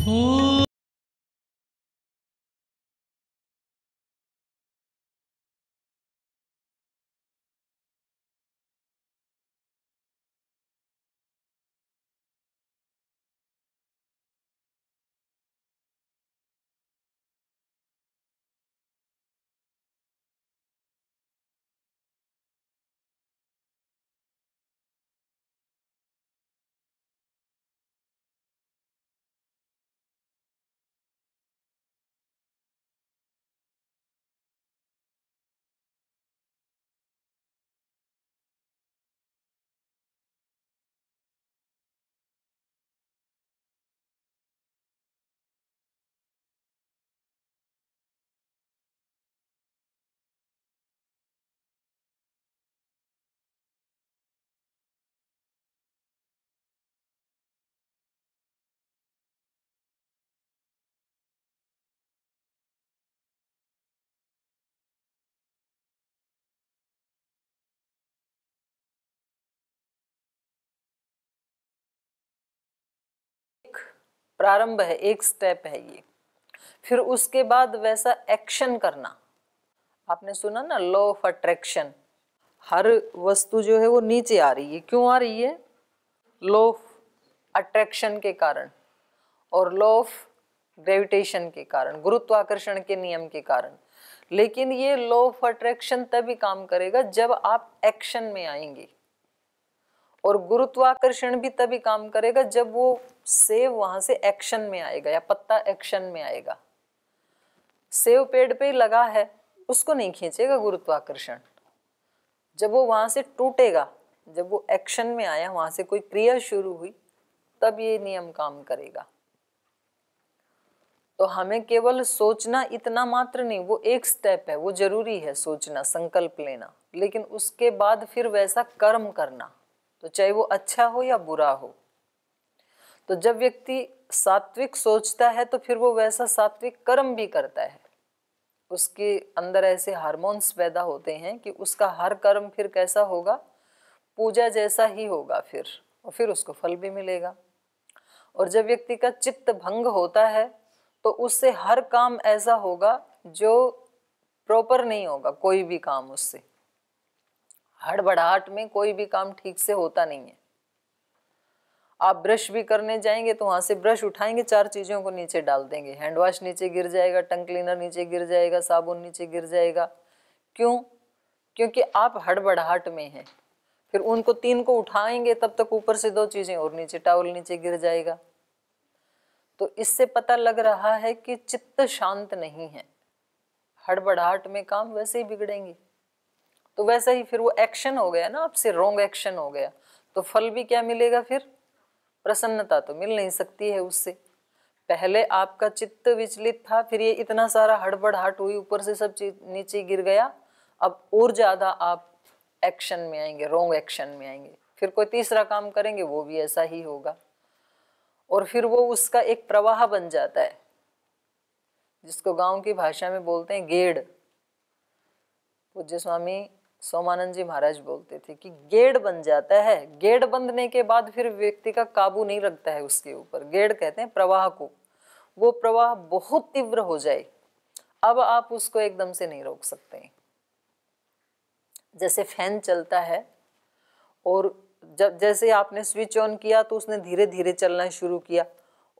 Oh. प्रारंभ है एक स्टेप है ये फिर उसके बाद वैसा एक्शन करना आपने सुना ना लॉ ऑफ अट्रैक्शन हर वस्तु जो है वो नीचे आ रही है क्यों आ रही है लॉ ऑफ अट्रैक्शन के कारण और लॉ ऑफ ग्रेविटेशन के कारण गुरुत्वाकर्षण के नियम के कारण लेकिन ये लॉ ऑफ अट्रैक्शन तभी काम करेगा जब आप एक्शन में आएंगे और गुरुत्वाकर्षण भी तभी काम करेगा जब वो सेव वहां से एक्शन में आएगा या पत्ता एक्शन में आएगा सेव पेड़ पे लगा है उसको नहीं खींचेगा गुरुत्वाकर्षण जब वो वहां से टूटेगा जब वो एक्शन में आया वहां से कोई क्रिया शुरू हुई तब ये नियम काम करेगा तो हमें केवल सोचना इतना मात्र नहीं वो एक स्टेप है वो जरूरी है सोचना संकल्प लेना लेकिन उसके बाद फिर वैसा कर्म करना तो चाहे वो अच्छा हो या बुरा हो तो जब व्यक्ति सात्विक सोचता है तो फिर वो वैसा सात्विक कर्म भी करता है उसके अंदर ऐसे हार्मोन्स पैदा होते हैं कि उसका हर कर्म फिर कैसा होगा पूजा जैसा ही होगा फिर और फिर उसको फल भी मिलेगा और जब व्यक्ति का चित्त भंग होता है तो उससे हर काम ऐसा होगा जो प्रॉपर नहीं होगा कोई भी काम उससे हड़बड़ाहट में कोई भी काम ठीक से होता नहीं है आप ब्रश भी करने जाएंगे तो वहां से ब्रश उठाएंगे चार चीज़ों को नीचे डाल देंगे हैंड वॉश नीचे गिर जाएगा टंग क्लीनर नीचे गिर जाएगा साबुन नीचे गिर जाएगा क्यों क्योंकि आप हड़बड़ाहट में हैं फिर उनको तीन को उठाएंगे तब तक ऊपर से दो चीज़ें और नीचे टावल नीचे गिर जाएगा तो इससे पता लग रहा है कि चित्त शांत नहीं है हड़बड़ाहट में काम वैसे ही बिगड़ेंगे तो वैसा ही फिर वो एक्शन हो गया ना आपसे रॉन्ग एक्शन हो गया तो फल भी क्या मिलेगा फिर प्रसन्नता तो मिल नहीं सकती है उससे पहले आपका चित्त विचलित था फिर ये इतना सारा हड़बड़ाहट हुई ऊपर से सब चीज नीचे गिर गया अब और ज़्यादा आप एक्शन में आएंगे रॉन्ग एक्शन में आएंगे फिर कोई तीसरा काम करेंगे वो भी ऐसा ही होगा और फिर वो उसका एक प्रवाह बन जाता है जिसको गांव की भाषा में बोलते हैं गेड़ पूज्य स्वामी सोमानंद जी महाराज बोलते थे कि गेड़ बन जाता है गेड़ बंधने के बाद फिर व्यक्ति का काबू नहीं रखता है उसके ऊपर गेड़ कहते हैं प्रवाह को वो प्रवाह बहुत तीव्र हो जाए अब आप उसको एकदम से नहीं रोक सकते जैसे फैन चलता है और जब जैसे आपने स्विच ऑन किया तो उसने धीरे धीरे चलना शुरू किया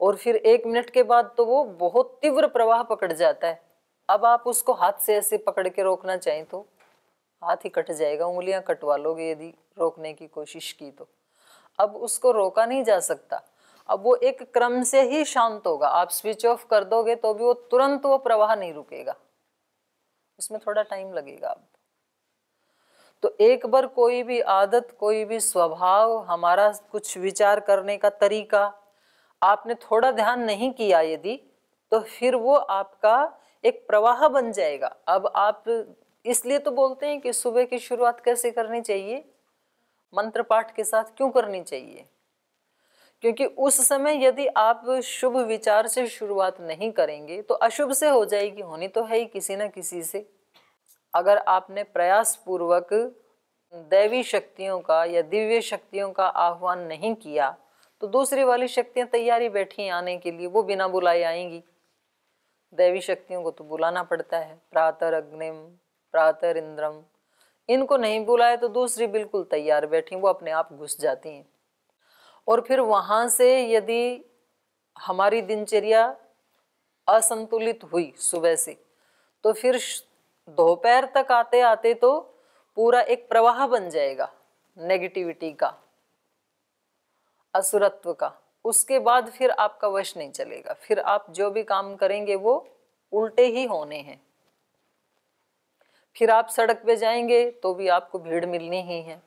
और फिर एक मिनट के बाद तो वो बहुत तीव्र प्रवाह पकड़ जाता है अब आप उसको हाथ से ऐसे पकड़ के रोकना चाहें तो हाथ ही कट जाएगा उंगलियां कटवा लोगे यदि रोकने की कोशिश की तो अब उसको रोका नहीं जा सकता अब वो एक क्रम से ही शांत होगा आप स्विच ऑफ कर दोगे तो भी वो तुरंत वो प्रवाह नहीं रुकेगा उसमें थोड़ा टाइम लगेगा अब तो एक बार कोई भी आदत कोई भी स्वभाव हमारा कुछ विचार करने का तरीका आपने थोड़ा ध्यान नहीं किया यदि तो फिर वो आपका एक प्रवाह बन जाएगा अब आप इसलिए तो बोलते हैं कि सुबह की शुरुआत कैसे करनी चाहिए मंत्र पाठ के साथ क्यों करनी चाहिए क्योंकि उस समय यदि आप शुभ विचार से शुरुआत नहीं करेंगे तो अशुभ से हो जाएगी होनी तो है ही किसी ना किसी से अगर आपने प्रयास पूर्वक दैवी शक्तियों का या दिव्य शक्तियों का आह्वान नहीं किया तो दूसरी वाली शक्तियां तैयारी बैठी आने के लिए वो बिना बुलाए आएंगी दैवी शक्तियों को तो बुलाना पड़ता है प्रातर अग्निम इंद्रम इनको नहीं बुलाए तो दूसरी बिल्कुल तैयार बैठी वो अपने आप घुस जाती हैं और फिर वहाँ से यदि हमारी दिनचर्या असंतुलित हुई सुबह से तो फिर दोपहर तक आते आते तो पूरा एक प्रवाह बन जाएगा नेगेटिविटी का असुरत्व का उसके बाद फिर आपका वश नहीं चलेगा फिर आप जो भी काम करेंगे वो उल्टे ही होने हैं फिर आप सड़क पे जाएंगे तो भी आपको भीड़ मिलनी ही है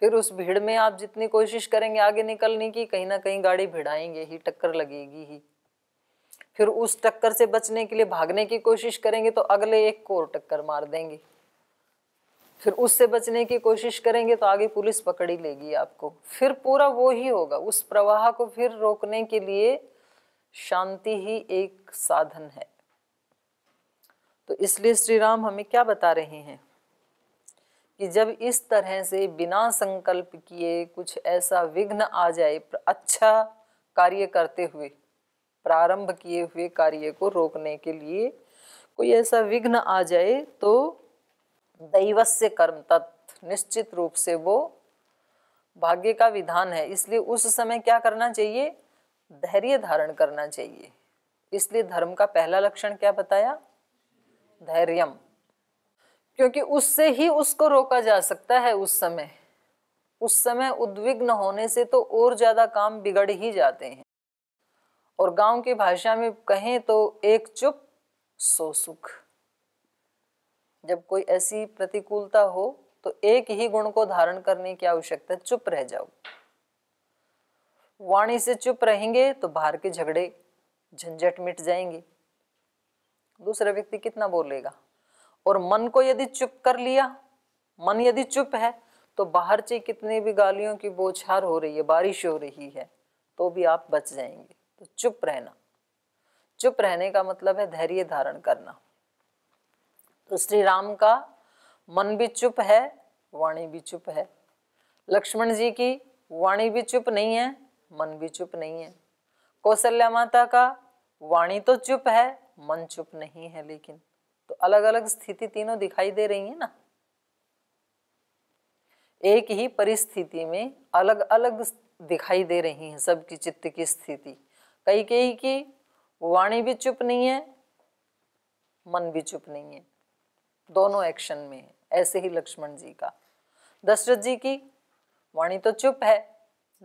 फिर उस भीड़ में आप जितनी कोशिश करेंगे आगे निकलने की कहीं ना कहीं गाड़ी भिड़ाएंगे ही टक्कर लगेगी ही फिर उस टक्कर से बचने के लिए भागने की कोशिश करेंगे तो अगले एक को टक्कर मार देंगे फिर उससे बचने की कोशिश करेंगे तो आगे पुलिस पकड़ी लेगी आपको फिर पूरा वो ही होगा उस प्रवाह को फिर रोकने के लिए शांति ही एक साधन है तो इसलिए श्री राम हमें क्या बता रहे हैं कि जब इस तरह से बिना संकल्प किए कुछ ऐसा विघ्न आ जाए अच्छा कार्य करते हुए प्रारंभ किए हुए कार्य को रोकने के लिए कोई ऐसा विघ्न आ जाए तो दैवस्य कर्म तत्व निश्चित रूप से वो भाग्य का विधान है इसलिए उस समय क्या करना चाहिए धैर्य धारण करना चाहिए इसलिए धर्म का पहला लक्षण क्या बताया धैर्य क्योंकि उससे ही उसको रोका जा सकता है उस समय उस समय उद्विग्न होने से तो और ज़्यादा काम बिगड़ ही जाते हैं और गांव की भाषा में कहें तो एक चुप सो सुख जब कोई ऐसी प्रतिकूलता हो तो एक ही गुण को धारण करने की आवश्यकता चुप रह जाओ वाणी से चुप रहेंगे तो बाहर के झगड़े झंझट मिट जाएंगे दूसरा व्यक्ति कितना बोलेगा और मन को यदि चुप कर लिया मन यदि चुप है तो बाहर से कितने भी गालियों की बोछार हो रही है बारिश हो रही है तो भी आप बच जाएंगे तो चुप रहना चुप रहने का मतलब है धैर्य धारण करना तो श्री राम का मन भी चुप है वाणी भी चुप है लक्ष्मण जी की वाणी भी चुप नहीं है मन भी चुप नहीं है कौशल्या माता का वाणी तो चुप है मन चुप नहीं है लेकिन तो अलग अलग स्थिति तीनों दिखाई दे रही है ना एक ही परिस्थिति में अलग अलग दिखाई दे रही है सबकी चित्त की स्थिति कई कई की वाणी भी चुप नहीं है मन भी चुप नहीं है दोनों एक्शन में है ऐसे ही लक्ष्मण जी का दशरथ जी की वाणी तो चुप है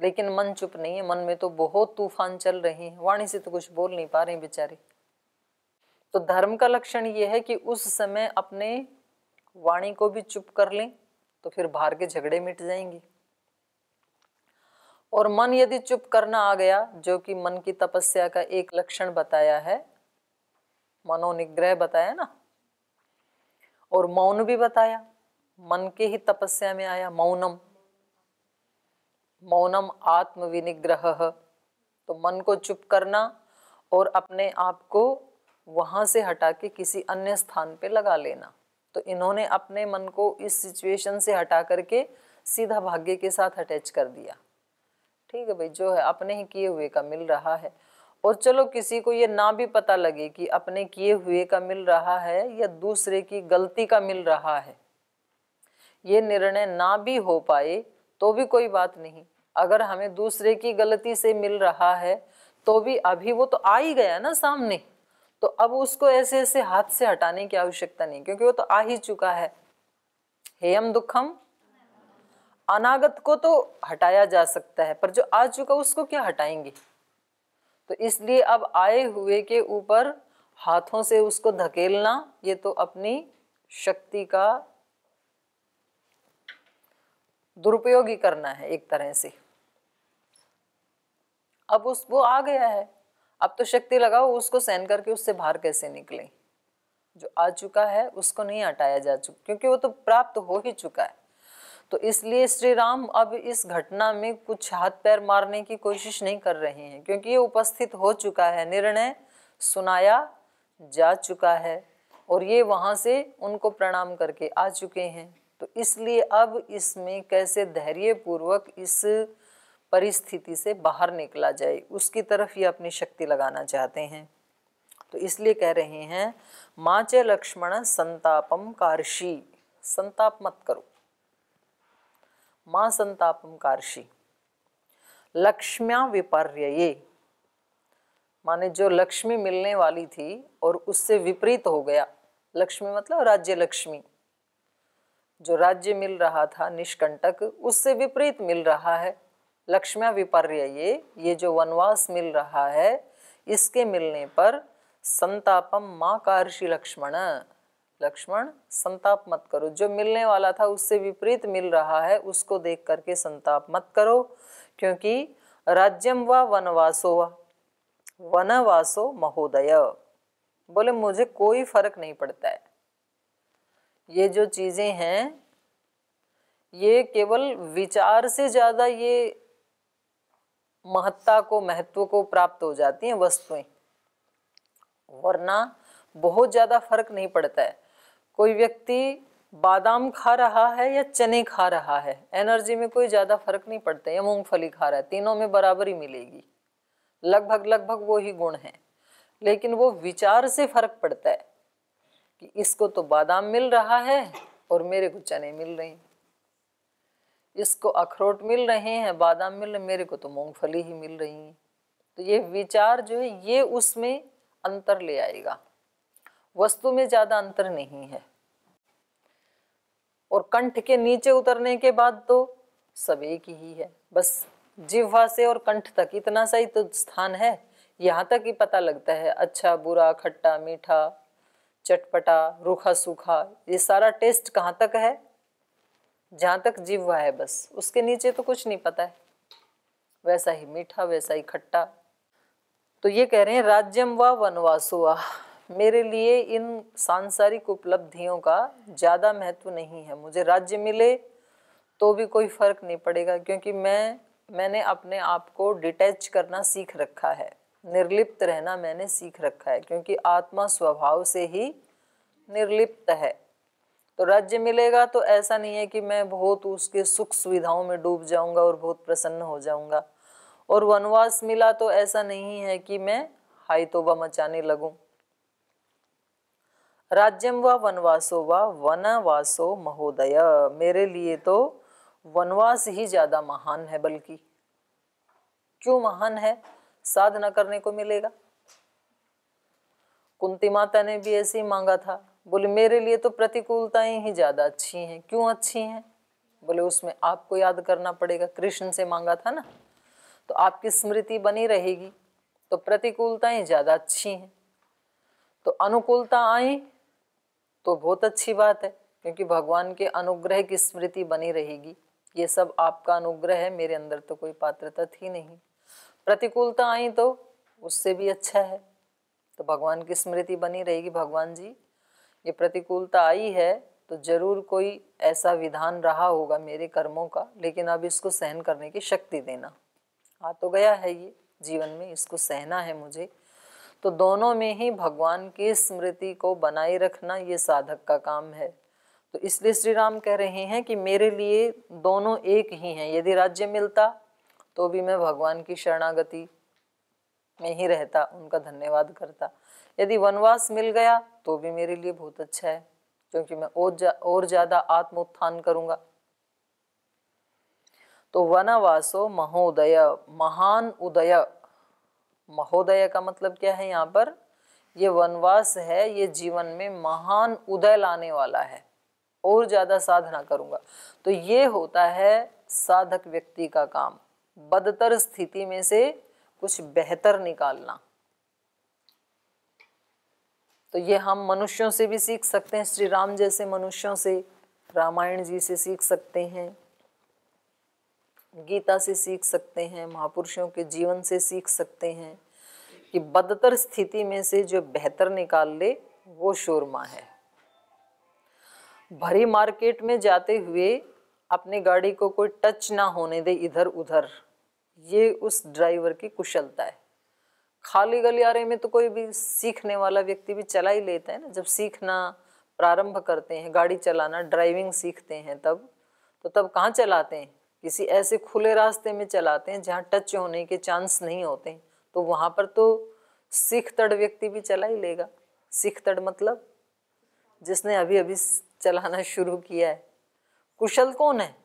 लेकिन मन चुप नहीं है मन में तो बहुत तूफान चल रहे हैं वाणी से तो कुछ बोल नहीं पा रहे बेचारे तो धर्म का लक्षण यह है कि उस समय अपने वाणी को भी चुप कर लें तो फिर बाहर के झगड़े मिट जाएंगे और मन यदि चुप करना आ गया जो कि मन की तपस्या का एक लक्षण बताया है मनोनिग्रह बताया ना और मौन भी बताया मन के ही तपस्या में आया मौनम मौनम आत्मविनिग्रह तो मन को चुप करना और अपने आप को वहाँ से हटा के किसी अन्य स्थान पे लगा लेना तो इन्होंने अपने मन को इस सिचुएशन से हटा करके सीधा भाग्य के साथ अटैच कर दिया ठीक है भाई जो है अपने ही किए हुए का मिल रहा है और चलो किसी को ये ना भी पता लगे कि अपने किए हुए का मिल रहा है या दूसरे की गलती का मिल रहा है ये निर्णय ना भी हो पाए तो भी कोई बात नहीं अगर हमें दूसरे की गलती से मिल रहा है तो भी अभी वो तो आ ही गया ना सामने तो अब उसको ऐसे ऐसे हाथ से हटाने की आवश्यकता नहीं क्योंकि वो तो आ ही चुका है हेयम दुखम अनागत को तो हटाया जा सकता है पर जो आ चुका उसको क्या हटाएंगे तो इसलिए अब आए हुए के ऊपर हाथों से उसको धकेलना ये तो अपनी शक्ति का दुरुपयोग ही करना है एक तरह से अब उस वो आ गया है अब तो शक्ति लगाओ उसको सहन करके उससे बाहर कैसे निकले जो आ चुका है उसको नहीं हटाया जा चुका क्योंकि वो तो प्राप्त हो ही चुका है तो इसलिए श्री राम अब इस घटना में कुछ हाथ पैर मारने की कोशिश नहीं कर रहे हैं क्योंकि ये उपस्थित हो चुका है निर्णय सुनाया जा चुका है और ये वहां से उनको प्रणाम करके आ चुके हैं तो इसलिए अब इसमें कैसे धैर्य पूर्वक इस परिस्थिति से बाहर निकला जाए उसकी तरफ ये अपनी शक्ति लगाना चाहते हैं तो इसलिए कह रहे हैं माँ च लक्ष्मण संतापम कारशी संताप मत करो माँ संतापम कारशी लक्ष्म्या विपर्य माने जो लक्ष्मी मिलने वाली थी और उससे विपरीत हो गया लक्ष्मी मतलब राज्य लक्ष्मी जो राज्य मिल रहा था निष्कंटक उससे विपरीत मिल रहा है लक्ष्मी विपर्य ये ये जो वनवास मिल रहा है इसके मिलने पर संतापम माँ कार्षि लक्ष्मण लक्ष्मण संताप मत करो जो मिलने वाला था उससे विपरीत मिल रहा है उसको देख करके संताप मत करो क्योंकि राज्यम व वनवासो वनवासो महोदय बोले मुझे कोई फर्क नहीं पड़ता है ये जो चीज़ें हैं ये केवल विचार से ज़्यादा ये महत्ता को महत्व को प्राप्त हो जाती हैं वस्तुएं वरना बहुत ज़्यादा फर्क नहीं पड़ता है कोई व्यक्ति बादाम खा रहा है या चने खा रहा है एनर्जी में कोई ज़्यादा फर्क नहीं पड़ता या मूंगफली खा रहा है तीनों में बराबरी मिलेगी लगभग लगभग वो ही गुण हैं लेकिन वो विचार से फर्क पड़ता है कि इसको तो बादाम मिल रहा है और मेरे को चने मिल रहे हैं इसको अखरोट मिल रहे हैं बादाम मिल रहे मेरे को तो मूंगफली ही मिल रही है तो ये विचार जो है ये उसमें अंतर ले आएगा वस्तु में ज़्यादा अंतर नहीं है और कंठ के नीचे उतरने के बाद तो सब एक ही है बस जिह्वा से और कंठ तक इतना सा ही तो स्थान है यहां तक ही पता लगता है अच्छा बुरा खट्टा मीठा चटपटा रूखा सूखा ये सारा टेस्ट कहाँ तक है जहाँ तक जीव हुआ है बस उसके नीचे तो कुछ नहीं पता है वैसा ही मीठा वैसा ही खट्टा तो ये कह रहे हैं राज्यम व वनवासुआ मेरे लिए इन सांसारिक उपलब्धियों का ज़्यादा महत्व नहीं है मुझे राज्य मिले तो भी कोई फर्क नहीं पड़ेगा क्योंकि मैं मैंने अपने आप को डिटैच करना सीख रखा है निर्लिप्त रहना मैंने सीख रखा है क्योंकि आत्मा स्वभाव से ही निर्लिप्त है तो राज्य मिलेगा तो ऐसा नहीं है कि मैं बहुत उसके सुख सुविधाओं में डूब जाऊंगा और बहुत प्रसन्न हो जाऊंगा और वनवास मिला तो ऐसा नहीं है कि मैं हाई तोबा मचाने लगू राज्यम व वनवासो व वनवासो महोदय मेरे लिए तो वनवास ही ज़्यादा महान है बल्कि क्यों महान है साधना करने को मिलेगा कुंती माता ने भी ऐसे ही मांगा था बोले मेरे लिए तो प्रतिकूलताएं ही ज़्यादा अच्छी हैं क्यों अच्छी हैं बोले उसमें आपको याद करना पड़ेगा कृष्ण से मांगा था ना तो आपकी स्मृति बनी रहेगी तो प्रतिकूलताएं ज़्यादा अच्छी हैं तो अनुकूलता आई तो बहुत अच्छी बात है क्योंकि भगवान के अनुग्रह की स्मृति बनी रहेगी ये सब आपका अनुग्रह है मेरे अंदर तो कोई पात्रता थी नहीं प्रतिकूलता आई तो उससे भी अच्छा है तो भगवान की स्मृति बनी रहेगी भगवान जी ये प्रतिकूलता आई है तो जरूर कोई ऐसा विधान रहा होगा मेरे कर्मों का लेकिन अब इसको सहन करने की शक्ति देना आ तो गया है ये जीवन में इसको सहना है मुझे तो दोनों में ही भगवान की स्मृति को बनाए रखना ये साधक का काम है तो इसलिए श्री राम कह रहे हैं कि मेरे लिए दोनों एक ही हैं यदि राज्य मिलता तो भी मैं भगवान की शरणागति में ही रहता उनका धन्यवाद करता यदि वनवास मिल गया तो भी मेरे लिए बहुत अच्छा है क्योंकि मैं और जा, और ज्यादा आत्मोत्थान करूंगा तो वनवासो महोदय महान उदय महोदय का मतलब क्या है यहाँ पर ये वनवास है ये जीवन में महान उदय लाने वाला है और ज्यादा साधना करूंगा तो ये होता है साधक व्यक्ति का काम बदतर स्थिति में से कुछ बेहतर निकालना तो ये हम मनुष्यों से भी सीख सकते हैं श्री राम जैसे मनुष्यों से रामायण जी से सीख सकते हैं गीता से सीख सकते हैं महापुरुषों के जीवन से सीख सकते हैं कि बदतर स्थिति में से जो बेहतर निकाल ले वो शोरमा है भरी मार्केट में जाते हुए अपनी गाड़ी को कोई टच ना होने दे इधर उधर ये उस ड्राइवर की कुशलता है खाली गलियारे में तो कोई भी सीखने वाला व्यक्ति भी चला ही लेता है ना जब सीखना प्रारंभ करते हैं गाड़ी चलाना ड्राइविंग सीखते हैं तब तो तब कहाँ चलाते हैं किसी ऐसे खुले रास्ते में चलाते हैं जहाँ टच होने के चांस नहीं होते तो वहाँ पर तो सिख तड़ व्यक्ति भी चला ही लेगा सिख तड़ मतलब जिसने अभी अभी चलाना शुरू किया है कुशल कौन है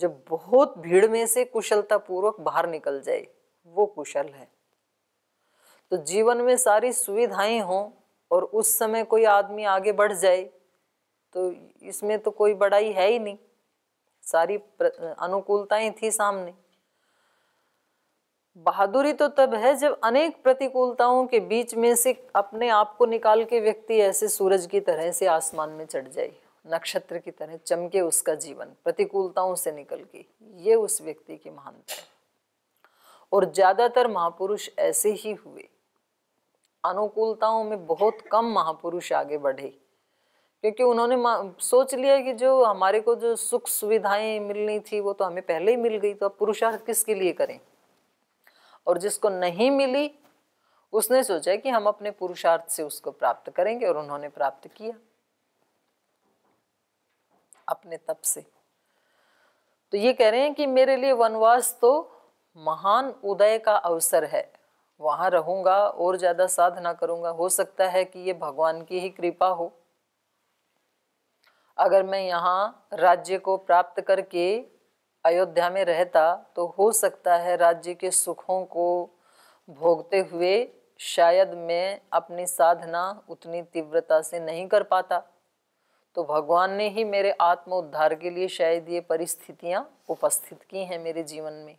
जब बहुत भीड़ में से कुशलता पूर्वक बाहर निकल जाए वो कुशल है तो जीवन में सारी सुविधाएं हों और उस समय कोई आदमी आगे बढ़ जाए तो इसमें तो कोई बड़ाई है ही नहीं सारी अनुकूलताएं थी सामने बहादुरी तो तब है जब अनेक प्रतिकूलताओं के बीच में से अपने आप को निकाल के व्यक्ति ऐसे सूरज की तरह से आसमान में चढ़ जाए नक्षत्र की तरह चमके उसका जीवन प्रतिकूलताओं से निकल के ये उस व्यक्ति की महानता है और ज्यादातर महापुरुष ऐसे ही हुए अनुकूलताओं में बहुत कम महापुरुष आगे बढ़े क्योंकि उन्होंने सोच लिया कि जो हमारे को जो सुख सुविधाएं मिलनी थी वो तो हमें पहले ही मिल गई तो अब पुरुषार्थ किसके लिए करें और जिसको नहीं मिली उसने सोचा कि हम अपने पुरुषार्थ से उसको प्राप्त करेंगे और उन्होंने प्राप्त किया अपने तप से तो ये कह रहे हैं कि मेरे लिए वनवास तो महान उदय का अवसर है वहां रहूंगा और ज़्यादा साधना करूंगा हो सकता है कि ये भगवान की ही कृपा हो अगर मैं यहाँ राज्य को प्राप्त करके अयोध्या में रहता तो हो सकता है राज्य के सुखों को भोगते हुए शायद मैं अपनी साधना उतनी तीव्रता से नहीं कर पाता तो भगवान ने ही मेरे आत्म उद्धार के लिए शायद ये परिस्थितियां उपस्थित की हैं मेरे जीवन में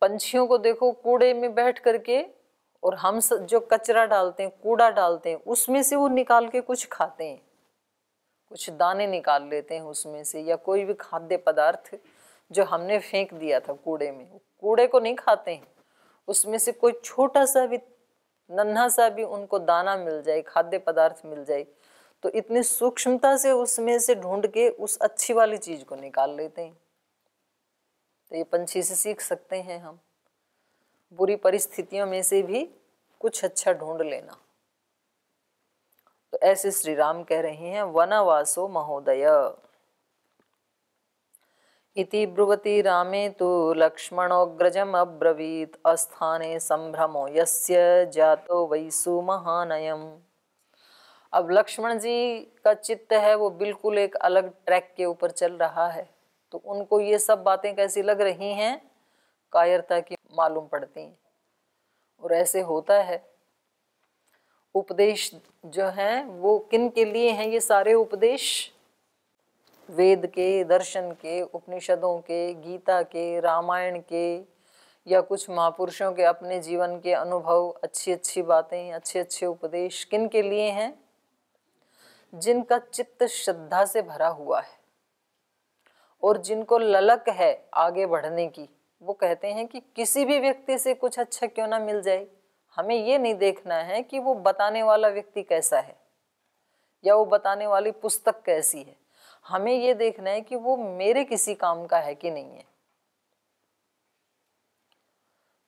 पंछियों को देखो कूड़े में बैठ करके और हम जो कचरा डालते हैं कूड़ा डालते हैं उसमें से वो निकाल के कुछ खाते हैं कुछ दाने निकाल लेते हैं उसमें से या कोई भी खाद्य पदार्थ जो हमने फेंक दिया था कूड़े में कूड़े को नहीं खाते हैं उसमें से कोई छोटा सा भी नन्हा सा भी उनको दाना मिल जाए खाद्य पदार्थ मिल जाए तो इतने सूक्ष्मता से उसमें से ढूंढ के उस अच्छी वाली चीज को निकाल लेते हैं तो ये पंछी से सीख सकते हैं हम बुरी परिस्थितियों में से भी कुछ अच्छा ढूंढ लेना तो ऐसे श्री राम कह रहे हैं वनवासो महोदय इति ब्रुवती रामे तो लक्ष्मणोग्रजम अब्रवीत अस्थाने संभ्रमो यस्य जातो वैसु महानयम् अब लक्ष्मण जी का चित्त है वो बिल्कुल एक अलग ट्रैक के ऊपर चल रहा है तो उनको ये सब बातें कैसी लग रही हैं कायरता की मालूम पड़ती हैं और ऐसे होता है उपदेश जो है वो किन के लिए हैं ये सारे उपदेश वेद के दर्शन के उपनिषदों के गीता के रामायण के या कुछ महापुरुषों के अपने जीवन के अनुभव अच्छी अच्छी बातें अच्छे अच्छे उपदेश किन के लिए हैं जिनका चित्त श्रद्धा से भरा हुआ है और जिनको ललक है आगे बढ़ने की वो कहते हैं कि किसी भी व्यक्ति से कुछ अच्छा क्यों ना मिल जाए हमें ये नहीं देखना है कि वो बताने वाला व्यक्ति कैसा है या वो बताने वाली पुस्तक कैसी है हमें ये देखना है कि वो मेरे किसी काम का है कि नहीं है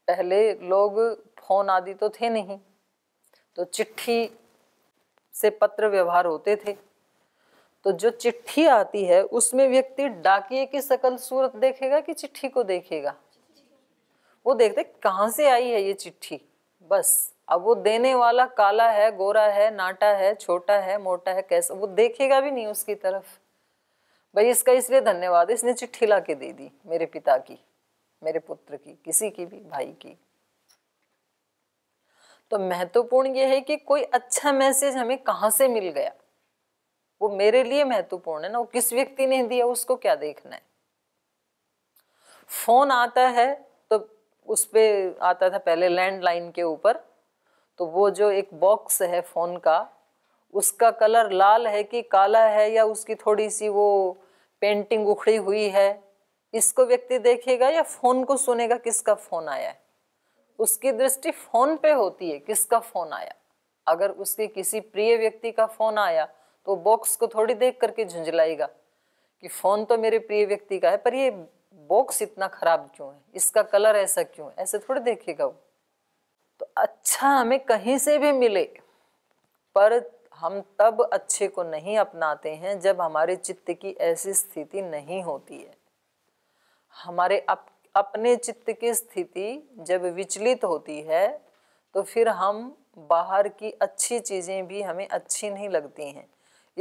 पहले लोग फोन आदि तो थे नहीं तो चिट्ठी से पत्र व्यवहार होते थे तो जो चिट्ठी आती है उसमें व्यक्ति डाकिए की शकल सूरत देखेगा कि चिट्ठी को देखेगा वो देखते कहाँ से आई है ये चिट्ठी बस अब वो देने वाला काला है गोरा है नाटा है छोटा है मोटा है कैसा वो देखेगा भी नहीं उसकी तरफ भाई इसका इसलिए धन्यवाद इसने चिट्ठी ला के दे दी मेरे पिता की मेरे पुत्र की किसी की भी भाई की तो महत्वपूर्ण ये है कि कोई अच्छा मैसेज हमें कहाँ से मिल गया वो मेरे लिए महत्वपूर्ण है ना वो किस व्यक्ति ने दिया उसको क्या देखना है फोन आता है तो उस पर आता था पहले लैंडलाइन के ऊपर तो वो जो एक बॉक्स है फोन का उसका कलर लाल है कि काला है या उसकी थोड़ी सी वो पेंटिंग उखड़ी हुई है इसको व्यक्ति देखेगा या फोन को सुनेगा किसका फोन आया है उसकी दृष्टि फोन पे होती है किसका फोन आया अगर उसके किसी प्रिय व्यक्ति का फोन आया तो बॉक्स को थोड़ी देख करके झुंझलाएगा कि फोन तो मेरे प्रिय व्यक्ति का है पर ये बॉक्स इतना खराब क्यों है इसका कलर ऐसा क्यों है ऐसे थोड़ी देखेगा वो तो अच्छा हमें कहीं से भी मिले पर हम तब अच्छे को नहीं अपनाते हैं जब हमारे चित्त की ऐसी स्थिति नहीं होती है हमारे अप अपने चित्त की स्थिति जब विचलित होती है तो फिर हम बाहर की अच्छी चीज़ें भी हमें अच्छी नहीं लगती हैं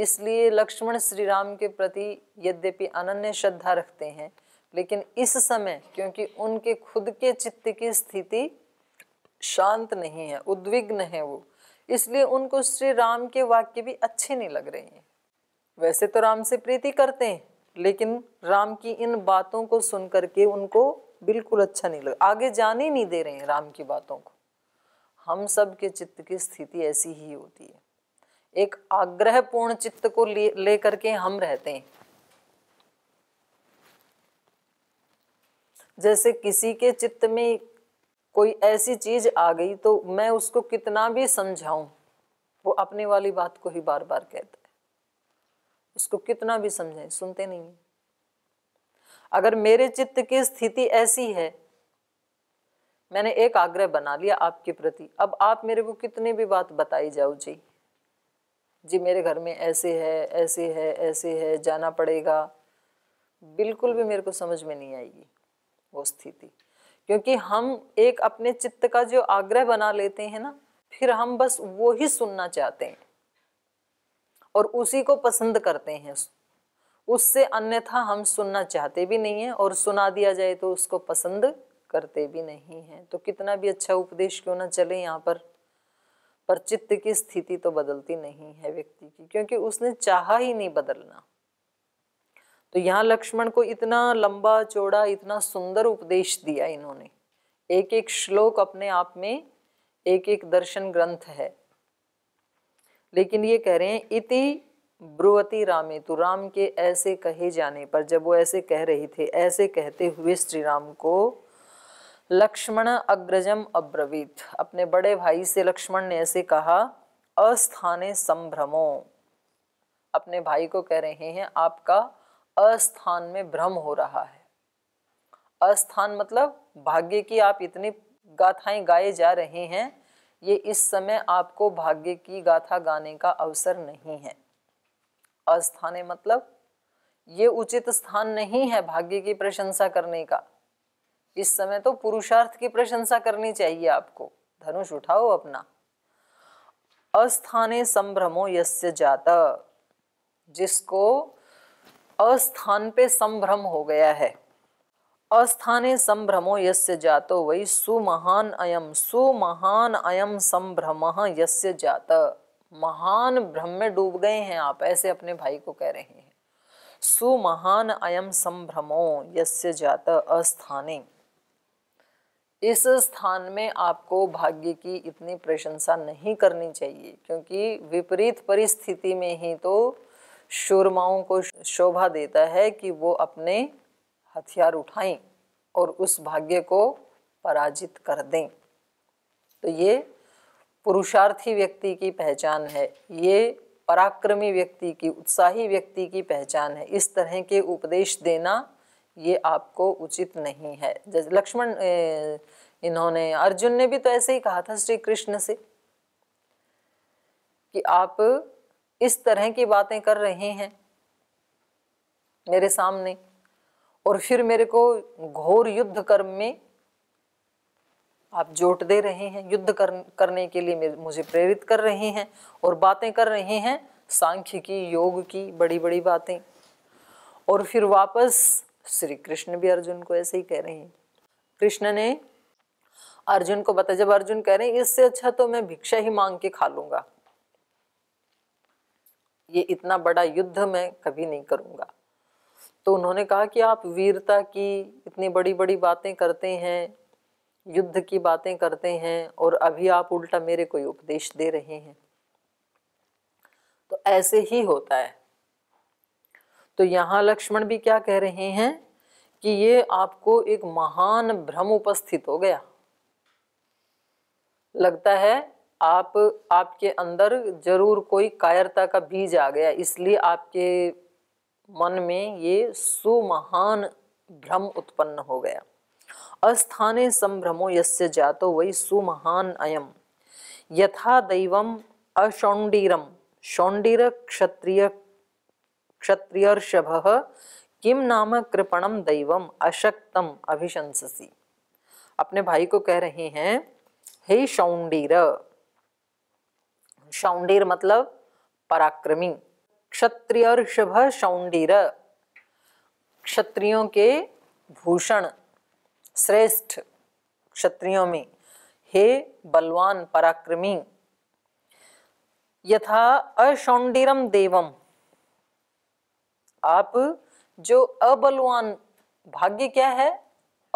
इसलिए लक्ष्मण श्री राम के प्रति यद्यपि अनन्य श्रद्धा रखते हैं लेकिन इस समय क्योंकि उनके खुद के चित्त की स्थिति शांत नहीं है उद्विग्न है वो इसलिए उनको श्री राम के वाक्य भी अच्छे नहीं लग रहे हैं वैसे तो राम से प्रीति करते हैं लेकिन राम की इन बातों को सुन करके उनको बिल्कुल अच्छा नहीं लगा आगे जाने नहीं दे रहे हैं राम की बातों को हम सब के चित्त की स्थिति ऐसी ही होती है एक पूर्ण चित्त को लेकर ले के हम रहते हैं जैसे किसी के चित्त में कोई ऐसी चीज आ गई तो मैं उसको कितना भी समझाऊं वो अपने वाली बात को ही बार बार कहता है उसको कितना भी समझाएं सुनते नहीं है अगर मेरे चित्त की स्थिति ऐसी है मैंने एक आग्रह बना लिया आपके प्रति अब आप मेरे को कितनी भी बात बताई जाओ जी जी मेरे घर में ऐसे है ऐसे है ऐसे है जाना पड़ेगा बिल्कुल भी मेरे को समझ में नहीं आएगी वो स्थिति क्योंकि हम एक अपने चित्त का जो आग्रह बना लेते हैं ना फिर हम बस वो ही सुनना चाहते हैं और उसी को पसंद करते हैं उससे अन्यथा हम सुनना चाहते भी नहीं है और सुना दिया जाए तो उसको पसंद करते भी नहीं है तो कितना भी अच्छा उपदेश क्यों ना चले यहाँ पर पर चित्त की स्थिति तो बदलती नहीं है व्यक्ति की क्योंकि उसने चाहा ही नहीं बदलना तो यहाँ लक्ष्मण को इतना लंबा चौड़ा इतना सुंदर उपदेश दिया इन्होंने एक एक श्लोक अपने आप में एक एक दर्शन ग्रंथ है लेकिन ये कह रहे हैं इति ब्रुवती रामे तो राम के ऐसे कहे जाने पर जब वो ऐसे कह रहे थे ऐसे कहते हुए श्री राम को लक्ष्मण अग्रजम अब्रवीत अपने बड़े भाई से लक्ष्मण ने ऐसे कहा अस्थाने संभ्रमो अपने भाई को कह रहे हैं आपका अस्थान में भ्रम हो रहा है अस्थान मतलब भाग्य की आप इतनी गाथाएं गाए जा रहे हैं ये इस समय आपको भाग्य की गाथा गाने का अवसर नहीं है अस्थाने मतलब ये उचित स्थान नहीं है भाग्य की प्रशंसा करने का इस समय तो पुरुषार्थ की प्रशंसा करनी चाहिए आपको धनुष उठाओ अपना अस्थाने संभ्रमो यस्य जात जिसको अस्थान पे संभ्रम हो गया है अस्थाने संभ्रमो यस्य जातो वही सुमहान अयम सुमहान अयम संभ्रम यस्य जात महान भ्रम में डूब गए हैं आप ऐसे अपने भाई को कह रहे हैं सुमहान अयम संभ्रमो यस्य जात अस्थाने इस स्थान में आपको भाग्य की इतनी प्रशंसा नहीं करनी चाहिए क्योंकि विपरीत परिस्थिति में ही तो शूरमाओं को शोभा देता है कि वो अपने हथियार उठाएं और उस भाग्य को पराजित कर दें तो ये पुरुषार्थी व्यक्ति की पहचान है ये पराक्रमी व्यक्ति की उत्साही व्यक्ति की पहचान है इस तरह के उपदेश देना ये आपको उचित नहीं है जैसे लक्ष्मण इन्होंने अर्जुन ने भी तो ऐसे ही कहा था श्री कृष्ण से कि आप इस तरह की बातें कर रहे हैं मेरे सामने और फिर मेरे को घोर युद्ध कर्म में आप जोट दे रहे हैं युद्ध कर, करने के लिए मुझे प्रेरित कर रहे हैं और बातें कर रहे हैं सांख्य की योग की बड़ी बड़ी बातें और फिर वापस श्री कृष्ण भी अर्जुन को ऐसे ही कह रहे हैं कृष्ण ने अर्जुन को बताया जब अर्जुन कह रहे हैं इससे अच्छा तो मैं भिक्षा ही मांग के खा लूंगा ये इतना बड़ा युद्ध मैं कभी नहीं करूंगा तो उन्होंने कहा कि आप वीरता की इतनी बड़ी बड़ी बातें करते हैं युद्ध की बातें करते हैं और अभी आप उल्टा मेरे कोई उपदेश दे रहे हैं तो ऐसे ही होता है तो यहाँ लक्ष्मण भी क्या कह रहे हैं कि ये आपको एक महान भ्रम उपस्थित हो गया लगता है आप आपके अंदर जरूर कोई कायरता का बीज आ गया इसलिए आपके मन में ये सुमहान भ्रम उत्पन्न हो गया अस्थाने संभ्रमो यस्य जातो वै सुमहान अयम यथा दैवम अशौंडीरम शौंडीर क्षत्रिय क्षत्रियर्षभ किम नाम कृपणम दैवम अशक्तम अभिशंससी अपने भाई को कह रहे हैं हे शौंडीर शौंडीर मतलब पराक्रमी क्षत्रियर्षभ शौंडीर क्षत्रियों के भूषण श्रेष्ठ क्षत्रियों में हे बलवान पराक्रमी यथा अशौंडीरम देवम आप जो अबलवान भाग्य क्या है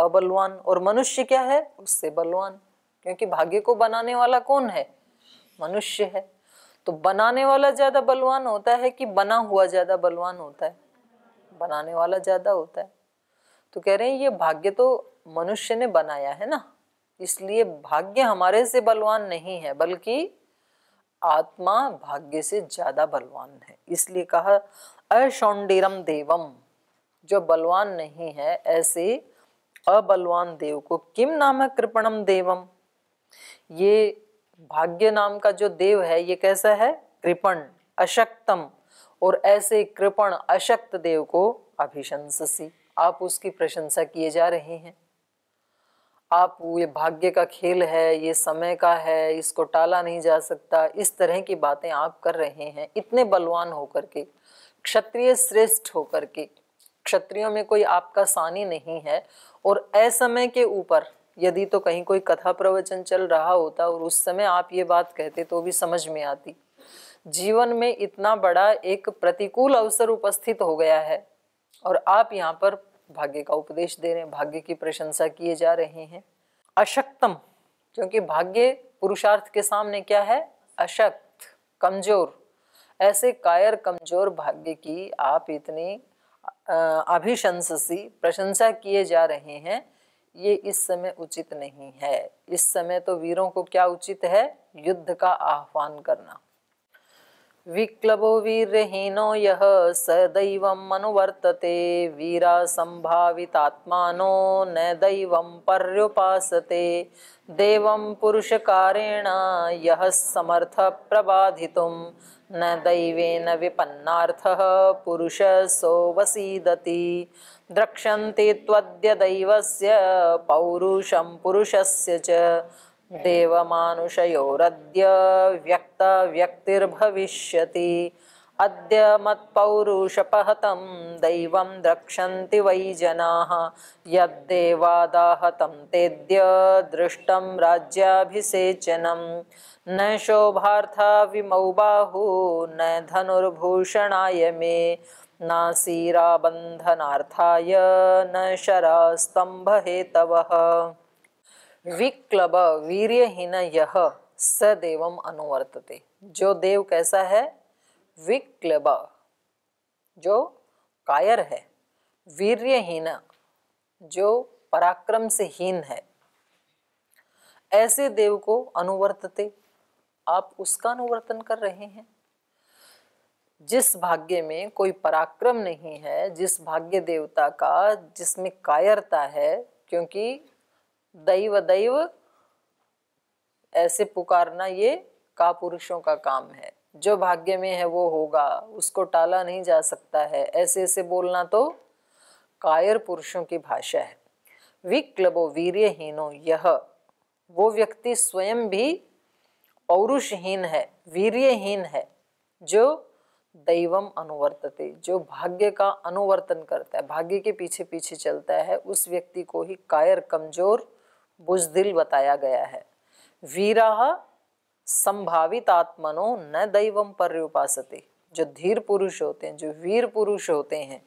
अबलवान और मनुष्य क्या है उससे बलवान क्योंकि भाग्य को बनाने वाला कौन है मनुष्य है तो बनाने वाला ज्यादा बलवान होता है कि बना हुआ ज्यादा बलवान होता है बनाने वाला ज्यादा होता है तो कह रहे हैं ये भाग्य तो मनुष्य ने बनाया है ना इसलिए भाग्य हमारे से बलवान नहीं है बल्कि आत्मा भाग्य से ज्यादा बलवान है इसलिए कहा अशौंडीरम देवम जो बलवान नहीं है ऐसे अबलवान देव को किम नाम है कृपणम देवम ये भाग्य नाम का जो देव है ये कैसा है कृपण अशक्तम और ऐसे कृपण अशक्त देव को अभिशंससी आप उसकी प्रशंसा किए जा रहे हैं आप ये भाग्य का खेल है ये समय का है इसको टाला नहीं जा सकता इस तरह की बातें आप कर रहे हैं इतने बलवान होकर के क्षत्रिय श्रेष्ठ होकर के क्षत्रियो में कोई आपका सानी नहीं है और असमय के ऊपर यदि तो कहीं कोई कथा प्रवचन चल रहा होता और उस समय आप ये बात कहते तो भी समझ में आती जीवन में इतना बड़ा एक प्रतिकूल अवसर उपस्थित हो गया है और आप यहाँ पर भाग्य का उपदेश दे रहे हैं भाग्य की प्रशंसा किए जा रहे हैं अशक्तम क्योंकि भाग्य पुरुषार्थ के सामने क्या है अशक्त कमजोर ऐसे कायर कमजोर भाग्य की आप इतनी अभिशंसी प्रशंसा किए जा रहे हैं ये इस समय उचित नहीं है इस समय तो वीरों को क्या उचित है युद्ध का आह्वान करना विक्लवो वीर्यहीनो यः स मनुवर्तते अनुवर्तते वीरासम्भावितात्मानो न दैवं पर्युपासते देवं पुरुषकारेण यः समर्थप्रबाधितुं न दैवेन विपन्नार्थः पुरुषः सो वसीदति द्रक्षन्ति दैवस्य पौरुषं पुरुषस्य च देवमानुषयोरद्य व्यक्तव्यक्तिर्भविष्यति अद्य मत्पौरुषपहतं दैवं द्रक्षन्ति वै जनाः यद्देवादाहतं तेद्य दृष्टं राज्याभिसेचनं न शोभार्थाविमौ बाहू न धनुर्भूषणाय मे नासीराबन्धनार्थाय न शरास्तम्भहेतवः विक्लब वीर्यहीन यह सदेव अनुवर्तते जो देव कैसा है विक्लब जो कायर है वीर्यहीन जो पराक्रम से हीन है ऐसे देव को अनुवर्तते आप उसका अनुवर्तन कर रहे हैं जिस भाग्य में कोई पराक्रम नहीं है जिस भाग्य देवता का जिसमें कायरता है क्योंकि दैव दैव ऐसे पुकारना ये का पुरुषों का काम है जो भाग्य में है वो होगा उसको टाला नहीं जा सकता है ऐसे ऐसे बोलना तो कायर पुरुषों की भाषा है विक्लबो वीर्यहीनो यह वो व्यक्ति स्वयं भी पौरुषहीन है वीर्यहीन है जो दैवम अनुवर्तते जो भाग्य का अनुवर्तन करता है भाग्य के पीछे पीछे चलता है उस व्यक्ति को ही कायर कमजोर बुजदिल बताया गया है वीरा संभावित आत्मनो न दैवम पर जो धीर पुरुष होते हैं जो वीर पुरुष होते हैं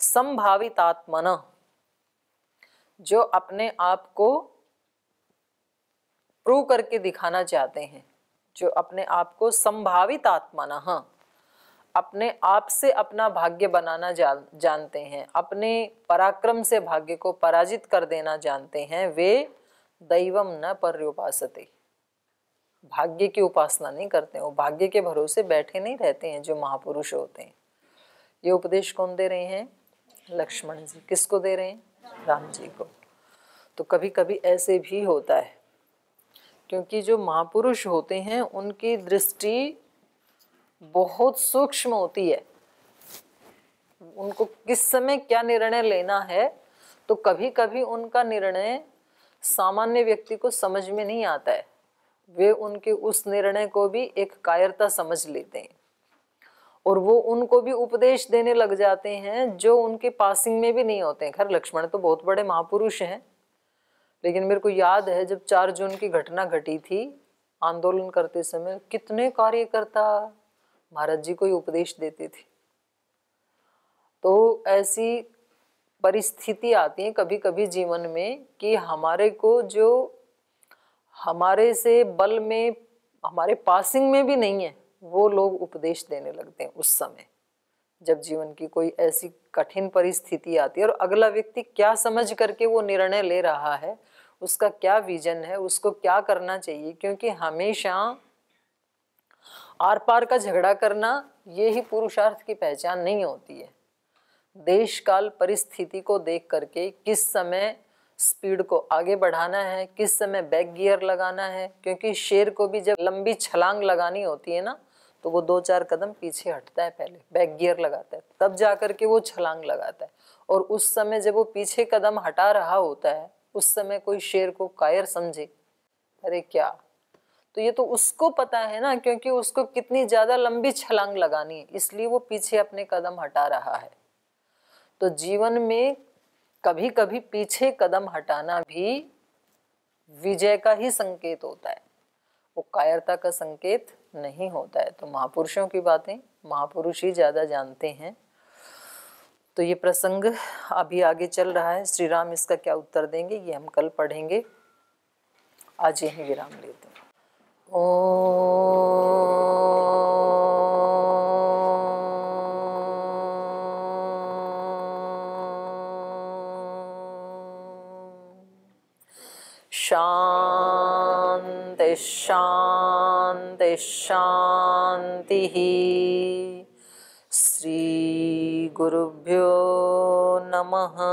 संभावित आत्मन जो अपने आप को प्रूव करके दिखाना चाहते हैं जो अपने आप को संभावित आत्मन अपने आप से अपना भाग्य बनाना जान जानते हैं अपने पराक्रम से भाग्य को पराजित कर देना जानते हैं वे दैवम न पर्योपासते भाग्य की उपासना नहीं करते वो भाग्य के भरोसे बैठे नहीं रहते हैं जो महापुरुष होते हैं ये उपदेश कौन दे रहे हैं लक्ष्मण जी किसको दे रहे हैं राम जी को तो कभी कभी ऐसे भी होता है क्योंकि जो महापुरुष होते हैं उनकी दृष्टि बहुत सूक्ष्म होती है उनको किस समय क्या निर्णय लेना है तो कभी कभी उनका निर्णय सामान्य व्यक्ति को समझ में नहीं आता है वे उनके उस निर्णय को भी एक कायरता समझ लेते हैं और वो उनको भी उपदेश देने लग जाते हैं जो उनके पासिंग में भी नहीं होते हैं खैर लक्ष्मण तो बहुत बड़े महापुरुष हैं लेकिन मेरे को याद है जब चार जून की घटना घटी थी आंदोलन करते समय कितने कार्यकर्ता महाराज जी को ही उपदेश देते थे तो ऐसी परिस्थिति आती है कभी कभी जीवन में कि हमारे को जो हमारे से बल में हमारे पासिंग में भी नहीं है वो लोग उपदेश देने लगते हैं उस समय जब जीवन की कोई ऐसी कठिन परिस्थिति आती है और अगला व्यक्ति क्या समझ करके वो निर्णय ले रहा है उसका क्या विजन है उसको क्या करना चाहिए क्योंकि हमेशा आर पार का झगड़ा करना ये ही पुरुषार्थ की पहचान नहीं होती है देश काल परिस्थिति को देख करके किस समय स्पीड को आगे बढ़ाना है किस समय बैक गियर लगाना है क्योंकि शेर को भी जब लंबी छलांग लगानी होती है ना तो वो दो चार कदम पीछे हटता है पहले बैक गियर लगाता है तब जा कर के वो छलांग लगाता है और उस समय जब वो पीछे कदम हटा रहा होता है उस समय कोई शेर को कायर समझे अरे क्या तो ये तो उसको पता है ना क्योंकि उसको कितनी ज़्यादा लंबी छलांग लगानी है इसलिए वो पीछे अपने कदम हटा रहा है तो जीवन में कभी कभी पीछे कदम हटाना भी विजय का ही संकेत होता है वो कायरता का संकेत नहीं होता है तो महापुरुषों की बातें महापुरुष ही ज़्यादा जानते हैं तो ये प्रसंग अभी आगे चल रहा है श्री राम इसका क्या उत्तर देंगे ये हम कल पढ़ेंगे आज यही विराम लेते हैं शांति शांति शांति श्री गुरुभ्यो नमः